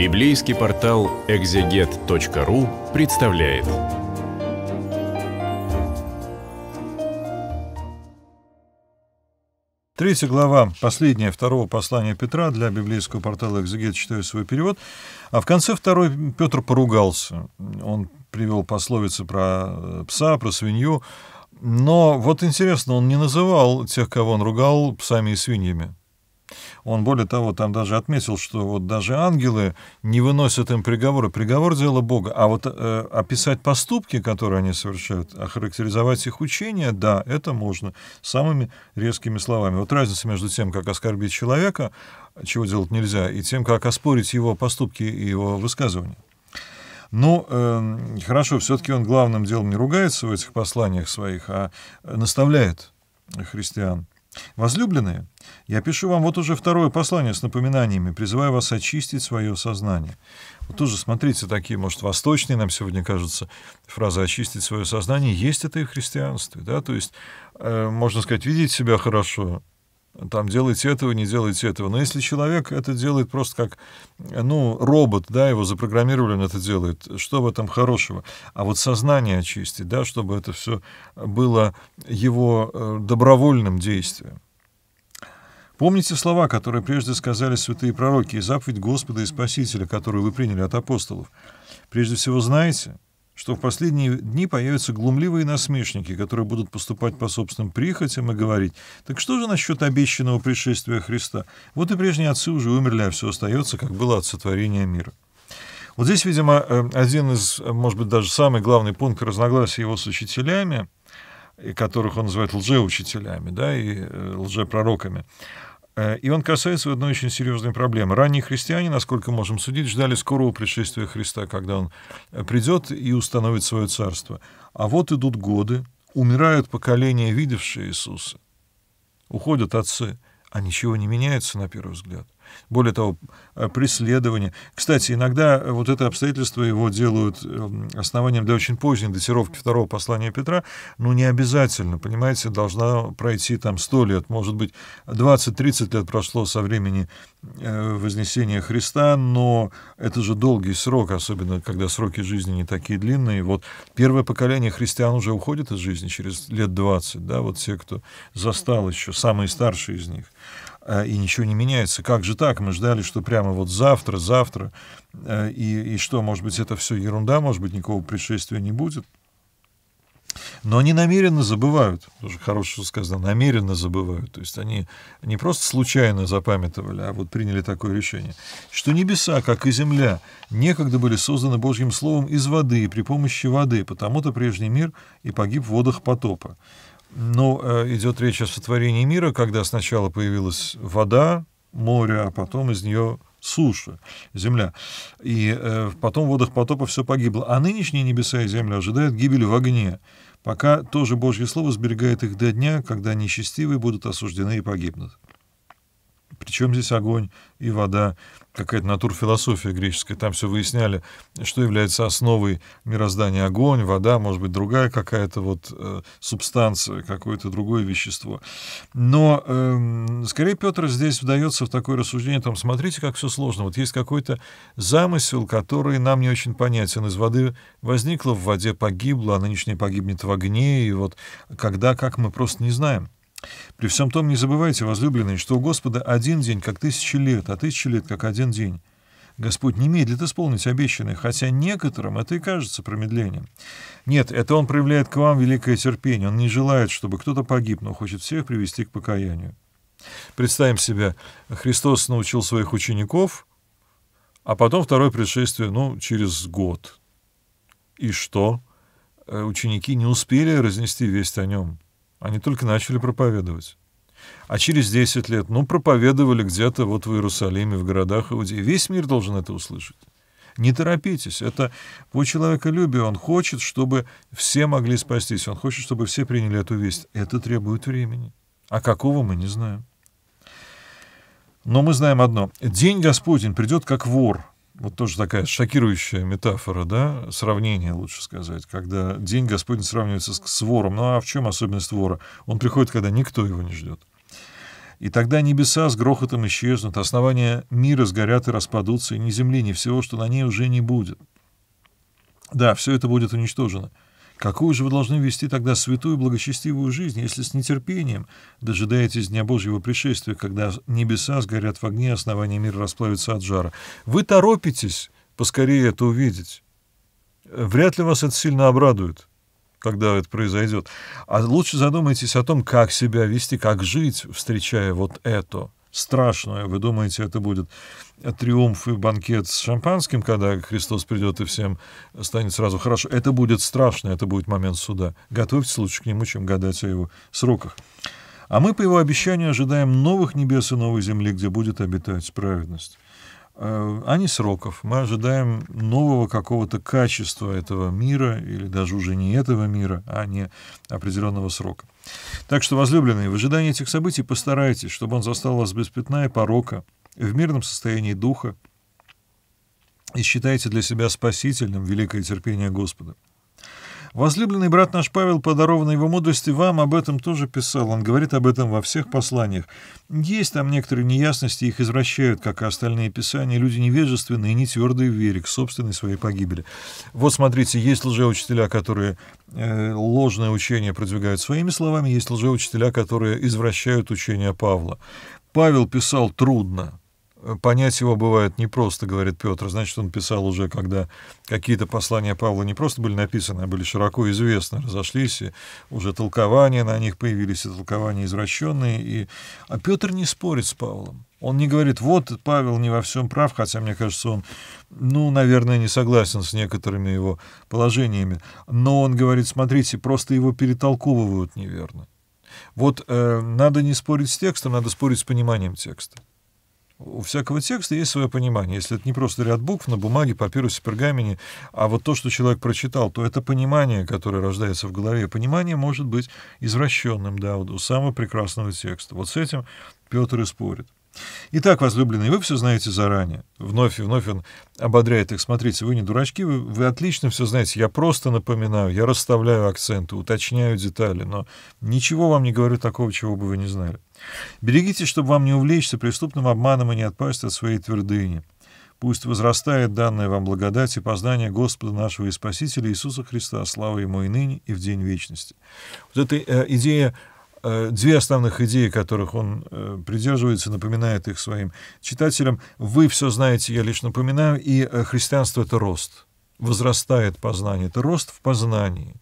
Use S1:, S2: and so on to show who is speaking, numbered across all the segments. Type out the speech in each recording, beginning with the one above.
S1: Библейский портал экзегет.ру представляет. Третья глава, последняя второго послания Петра для библейского портала «Экзегет» читаю свой перевод. А в конце второй Петр поругался. Он привел пословицы про э, пса, про свинью. Но вот интересно, он не называл тех, кого он ругал, псами и свиньями. Он, более того, там даже отметил, что вот даже ангелы не выносят им приговоры. Приговор — дело Бога. А вот э, описать поступки, которые они совершают, охарактеризовать их учение, да, это можно самыми резкими словами. Вот разница между тем, как оскорбить человека, чего делать нельзя, и тем, как оспорить его поступки и его высказывания. Ну, э, хорошо, все-таки он главным делом не ругается в этих посланиях своих, а наставляет христиан Возлюбленные, я пишу вам вот уже второе послание с напоминаниями, призываю вас очистить свое сознание. Вот тоже, смотрите, такие, может, восточные нам сегодня кажутся фразы «очистить свое сознание». Есть это и в христианстве, да, то есть э, можно сказать, видеть себя хорошо, там делайте этого, не делайте этого. Но если человек это делает просто как, ну, робот, да, его запрограммировали, он это делает, что в этом хорошего? А вот сознание очистить, да, чтобы это все было его э, добровольным действием. Помните слова, которые прежде сказали святые пророки, и заповедь Господа и Спасителя, которую вы приняли от апостолов. Прежде всего, знаете, что в последние дни появятся глумливые насмешники, которые будут поступать по собственным прихотям и говорить, так что же насчет обещанного пришествия Христа? Вот и прежние отцы уже умерли, а все остается, как было от сотворения мира. Вот здесь, видимо, э, один из, может быть, даже самый главный пункт разногласия его с учителями, которых он называет лжеучителями да, и э, лжепророками, Э, и он касается одной очень серьезной проблемы. Ранние христиане, насколько можем судить, ждали скорого пришествия Христа, когда он э, придет и установит свое царство. А вот идут годы, умирают поколения, видевшие Иисуса. Уходят отцы, а ничего не меняется на первый взгляд – более того, э, преследование. Кстати, иногда э, вот это обстоятельство его делают эм, основанием для очень поздней датировки второго послания Петра, но ну, не обязательно, понимаете, должна пройти там сто лет, может быть, 20-30 лет прошло со времени э, вознесения Христа, но это же долгий срок, особенно когда сроки жизни не такие длинные. Вот первое поколение христиан уже уходит из жизни через лет 20, да, вот те, кто застал еще, самые старшие из них. А, и ничего не меняется. Как же так? Мы ждали, что прямо вот завтра, завтра, а, и, и что, может быть, это все ерунда, может быть, никакого предшествия не будет. Но они намеренно забывают, тоже хорошо сказано, намеренно забывают. То есть они не просто случайно запамятовали, а вот приняли такое решение, что небеса, как и земля, некогда были созданы Божьим Словом из воды, и при помощи воды, потому-то прежний мир и погиб в водах потопа. Но ну, э, идет речь о сотворении мира, когда сначала появилась вода, море, а потом из нее суша, земля. И э, потом в водах потопа все погибло. А нынешние небеса и земля ожидают гибели в огне, пока тоже Божье Слово сберегает их до дня, когда нечестивые будут осуждены и погибнут. Причем здесь огонь и вода? Какая-то натурфилософия греческая. Там все выясняли, что является основой мироздания огонь, вода, может быть, другая какая-то вот э, субстанция, какое-то другое вещество. Но э, скорее Петр здесь вдается в такое рассуждение, там, смотрите, как все сложно. Вот есть какой-то замысел, который нам не очень понятен. Из воды возникла, в воде погибла, а нынешняя погибнет в огне. И вот когда, как мы просто не знаем. При всем том не забывайте, возлюбленные, что у Господа один день, как тысячи лет, а тысячи лет, как один день. Господь не медлит исполнить обещанное, хотя некоторым это и кажется промедлением. Нет, это Он проявляет к вам великое терпение. Он не желает, чтобы кто-то погиб, но хочет всех привести к покаянию. Представим себе, Христос научил своих учеников, а потом второе пришествие, ну, через год. И что? Э, ученики не успели разнести весть о нем. Они только начали проповедовать. А через 10 лет, ну, проповедовали где-то вот в Иерусалиме, в городах Иудеи. Весь мир должен это услышать. Не торопитесь. Это по человеколюбию. Он хочет, чтобы все могли спастись. Он хочет, чтобы все приняли эту весть. Это требует времени. А какого мы не знаем. Но мы знаем одно. День Господень придет как вор. Вот тоже такая шокирующая метафора, да, сравнение, лучше сказать, когда день Господень сравнивается с, с вором. Ну а в чем особенность вора? Он приходит, когда никто его не ждет. И тогда небеса с грохотом исчезнут, основания мира сгорят и распадутся, и ни земли, ни всего, что на ней уже не будет. Да, все это будет уничтожено. Какую же вы должны вести тогда святую и благочестивую жизнь, если с нетерпением дожидаетесь Дня Божьего пришествия, когда небеса сгорят в огне, основание мира расплавится от жара? Вы торопитесь поскорее это увидеть. Вряд ли вас это сильно обрадует, когда это произойдет. А лучше задумайтесь о том, как себя вести, как жить, встречая вот это страшное, вы думаете, это будет триумф и банкет с шампанским, когда Христос придет и всем станет сразу хорошо. Это будет страшно, это будет момент суда. Готовьтесь лучше к нему, чем гадать о его сроках. А мы, по его обещанию, ожидаем новых небес и новой земли, где будет обитать справедность. А, а не сроков. Мы ожидаем нового какого-то качества этого мира, или даже уже не этого мира, а не определенного срока. Так что, возлюбленные, в ожидании этих событий постарайтесь, чтобы он застал вас без пятна и порока, в мирном состоянии духа, и считайте для себя спасительным великое терпение Господа. Возлюбленный брат наш Павел, по дарованной его мудрости, вам об этом тоже писал. Он говорит об этом во всех посланиях. Есть там некоторые неясности, их извращают, как и остальные писания. Люди невежественные и не твердые в вере к собственной своей погибели. Вот смотрите, есть лжеучителя, которые э, ложное учение продвигают своими словами, есть лжеучителя, которые извращают учение Павла. Павел писал трудно, Э, понять его бывает непросто, говорит Петр. Значит, он писал уже, когда какие-то послания Павла не просто были написаны, а были широко известны, разошлись, и уже толкования на них появились, и толкования извращенные. И... А Петр не спорит с Павлом. Он не говорит, вот Павел не во всем прав, хотя, мне кажется, он, ну, наверное, не согласен с некоторыми его положениями. Но он говорит, смотрите, просто его перетолковывают неверно. Вот э, надо не спорить с текстом, надо спорить с пониманием текста у всякого текста есть свое понимание. Если это не просто ряд букв на бумаге, папирусе, пергамене, а вот то, что человек прочитал, то это понимание, которое рождается в голове. Понимание может быть извращенным, да, вот у самого прекрасного текста. Вот с этим Петр и спорит. Итак, возлюбленные, вы все знаете заранее. Вновь и вновь он ободряет их. Смотрите, вы не дурачки, вы, вы отлично все знаете. Я просто напоминаю, я расставляю акценты, уточняю детали, но ничего вам не говорю такого, чего бы вы не знали. Берегитесь, чтобы вам не увлечься преступным обманом и не отпасть от своей твердыни. Пусть возрастает данная вам благодать и познание Господа нашего и Спасителя Иисуса Христа, слава Ему и ныне, и в день вечности. Вот эта э, идея Э, две основных идеи, которых он э, придерживается, напоминает их своим читателям. «Вы все знаете, я лишь напоминаю», и э, «Христианство — это рост» возрастает познание, это рост в познании,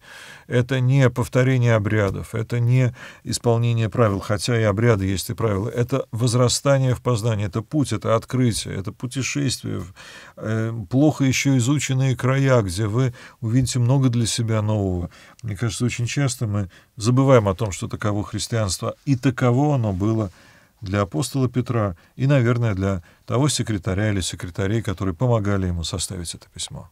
S1: это не повторение обрядов, это не исполнение правил, хотя и обряды есть и правила, это возрастание в познании, это путь, это открытие, это путешествие, в э, плохо еще изученные края, где вы увидите много для себя нового. Мне кажется, очень часто мы забываем о том, что таково христианство, и таково оно было для апостола Петра и, наверное, для того секретаря или секретарей, которые помогали ему составить это письмо.